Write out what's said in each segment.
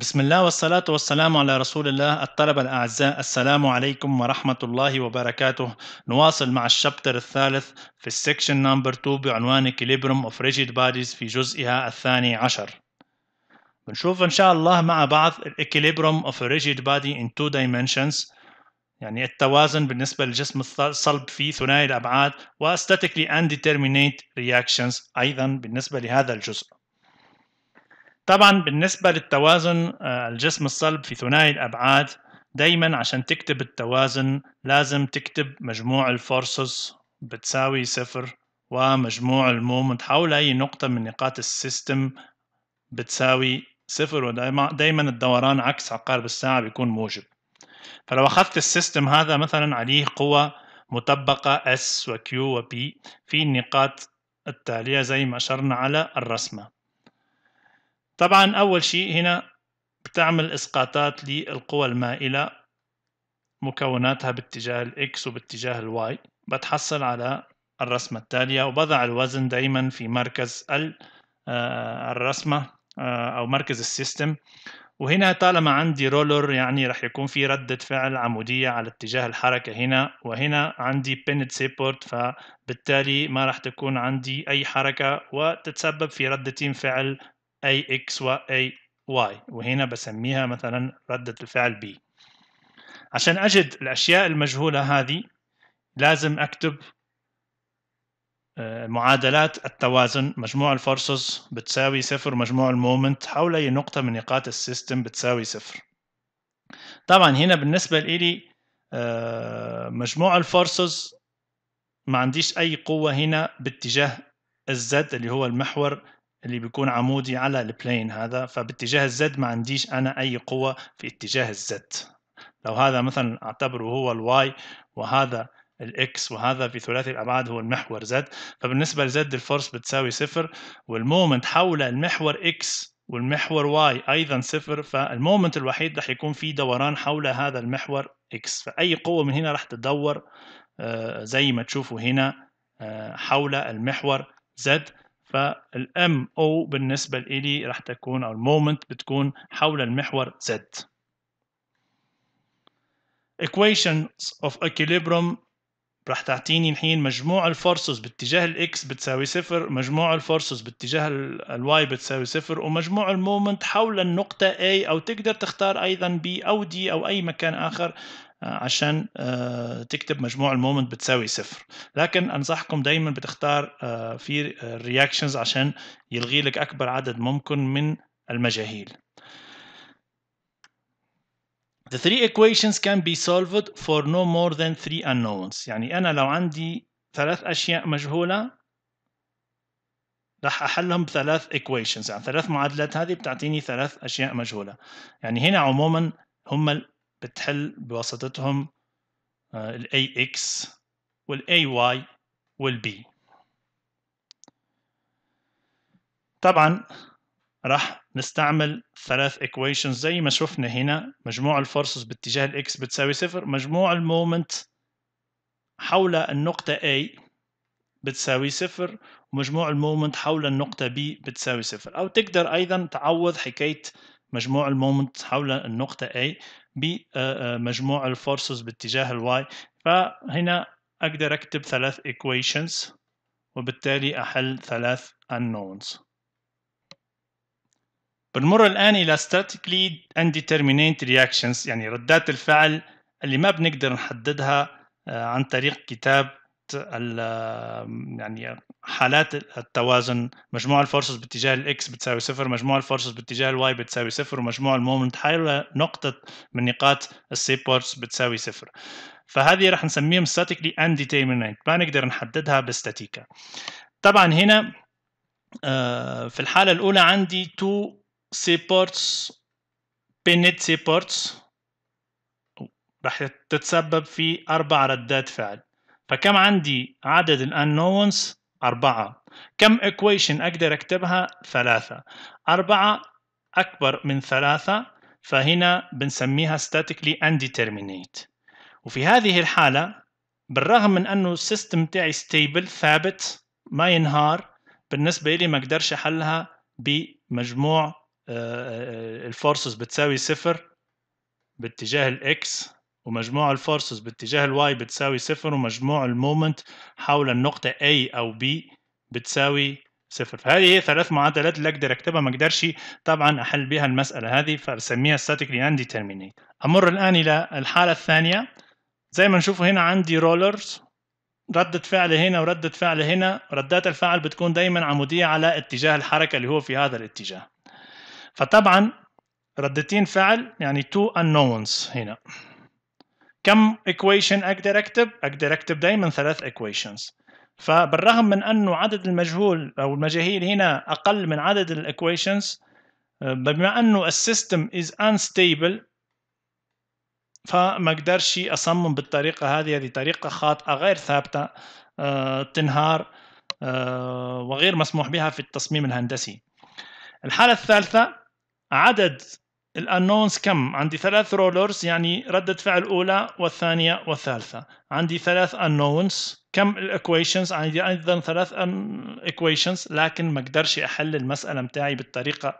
بسم الله والصلاة والسلام على رسول الله الطلبة الأعزاء السلام عليكم ورحمة الله وبركاته نواصل مع الشابتر الثالث في السكشن نمبر 2 بعنوان Equilibrium of Rigid Bodies في جزئها الثاني عشر بنشوف إن شاء الله مع بعض Equilibrium of a Rigid Body in Two Dimensions يعني التوازن بالنسبة للجسم الصلب في ثنائي الأبعاد و Statically Undeterminate Reactions أيضا بالنسبة لهذا الجزء طبعا بالنسبة للتوازن آه، الجسم الصلب في ثنائي الأبعاد دايما عشان تكتب التوازن لازم تكتب مجموع الفورسز بتساوي صفر ومجموع المومنت حول أي نقطة من نقاط السيستم بتساوي صفر ودايما الدوران عكس عقارب الساعة بيكون موجب فلو أخذت السيستم هذا مثلا عليه قوة مطبقة S و Q و P في النقاط التالية زي ما أشرنا على الرسمة طبعا أول شيء هنا بتعمل إسقاطات للقوى المائلة مكوناتها باتجاه الإكس وباتجاه الواي بتحصل على الرسمة التالية وبضع الوزن دايما في مركز آه، الرسمة آه، أو مركز السيستم وهنا طالما عندي رولر يعني رح يكون في ردة فعل عمودية على اتجاه الحركة هنا وهنا عندي بينت سيبورت فبالتالي ما رح تكون عندي أي حركة وتتسبب في ردة فعل اي اكس واي واي وهنا بسميها مثلا ردة الفعل بي عشان اجد الاشياء المجهولة هذه لازم اكتب آه، معادلات التوازن مجموع الفورسز بتساوي صفر مجموع المومنت حول أي نقطة من نقاط السيستم بتساوي صفر طبعا هنا بالنسبة لي آه، مجموع الفورسز ما عنديش أي قوة هنا باتجاه الزد اللي هو المحور اللي بيكون عمودي على البلين هذا فباتجاه الزد ما عنديش انا اي قوه في اتجاه الزد لو هذا مثلا اعتبره هو الواي وهذا الاكس وهذا في ثلاثي الابعاد هو المحور زد فبالنسبه لزد الفورس بتساوي صفر والمومنت حول المحور اكس والمحور واي ايضا صفر فالمومنت الوحيد راح يكون في دوران حول هذا المحور اكس فاي قوه من هنا راح تدور آه، زي ما تشوفوا هنا آه، حول المحور زد فالام او بالنسبه لي راح تكون او المومنت بتكون حول المحور Z equations of equilibrium راح تعطيني الحين مجموع الفورسز باتجاه الاكس بتساوي صفر مجموع الفورسز باتجاه الواي بتساوي صفر ومجموع المومنت حول النقطة A أو تقدر تختار أيضا B أو D أو أي مكان آخر عشان آه، تكتب مجموع المومنت بتساوي صفر لكن انصحكم دايما بتختار آه، في الرياكشنز عشان يلغي لك اكبر عدد ممكن من المجاهيل The three equations can be solved for no more than three unknowns يعني أنا لو عندي ثلاث أشياء مجهولة راح أحلهم بثلاث equations يعني ثلاث معادلات هذه بتعطيني ثلاث أشياء مجهولة يعني هنا عموما هم بتحل بواسطتهم آه، الـ AX والـ AY والـ B طبعا راح نستعمل ثلاث equations زي ما شفنا هنا مجموع الفورسز باتجاه الـ X بتساوي صفر مجموع المومنت حول النقطة A بتساوي صفر ومجموع المومنت حول النقطة B بتساوي صفر أو تقدر أيضا تعوض حكاية مجموع المومنت حول النقطة A بمجموع آه، آه، الفورسز باتجاه الواي فهنا أقدر أكتب ثلاث equations وبالتالي أحل ثلاث unknowns بنمر الآن إلى statically undeterminate reactions يعني ردات الفعل اللي ما بنقدر نحددها آه، عن طريق كتاب يعني حالات التوازن مجموع الفورسز باتجاه الاكس بتساوي صفر مجموع الفورسز باتجاه الواي بتساوي صفر ومجموع المومنت حول نقطة من نقاط السيبورتس بتساوي صفر فهذه رح نسميهم statically undeterminate ما نقدر نحددها باستاتيكا طبعا هنا آه، في الحالة الأولى عندي two supports pinned supports رح تتسبب في أربع ردات فعل فكم عندي عدد ال unknowns؟ أربعة كم equation أقدر أكتبها؟ ثلاثة أربعة أكبر من ثلاثة فهنا بنسميها statically undeterminate وفي هذه الحالة بالرغم من أنه السيستم تاعي stable ثابت ما ينهار بالنسبة لي ما أقدرش أحلها بمجموع آه، آه، آه، الفورسز بتساوي صفر باتجاه الإكس ومجموع الفورسز باتجاه الواي بتساوي صفر ومجموع المومنت حول النقطة A أو B بتساوي صفر فهذه هي ثلاث معادلات اللي أقدر أكتبها ما أقدرش طبعا أحل بها المسألة هذه فأسميها statically undeterminate أمر الآن إلى الحالة الثانية زي ما نشوفوا هنا عندي رولرز ردة فعل هنا وردة فعل هنا ردات الفعل بتكون دايما عمودية على اتجاه الحركة اللي هو في هذا الاتجاه فطبعا ردتين فعل يعني two unknowns هنا كم equation اقدر اكتب؟ اقدر اكتب دائما ثلاث equations فبالرغم من انه عدد المجهول او المجاهيل هنا اقل من عدد equations بما انه السيستم is unstable فما اقدرش اصمم بالطريقه هذه هذه طريقه خاطئه غير ثابته آه، تنهار آه، وغير مسموح بها في التصميم الهندسي الحاله الثالثه عدد الانونس كم عندي ثلاث رولرز يعني ردة فعل الاولى والثانية والثالثة عندي ثلاث انونس كم الايكويشنز عندي ايضا ثلاث ايكويشنز لكن ما اقدرش احل المسألة متاعي بالطريقة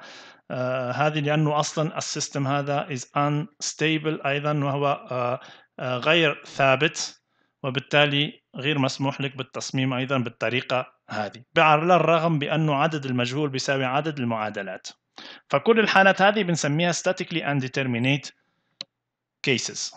آه هذه لانه اصلا السيستم هذا از انستابل ايضا وهو آه آه غير ثابت وبالتالي غير مسموح لك بالتصميم ايضا بالطريقة هذه على الرغم بانه عدد المجهول بيساوي عدد المعادلات فكل الحالات هذه بنسميها statically undeterminate cases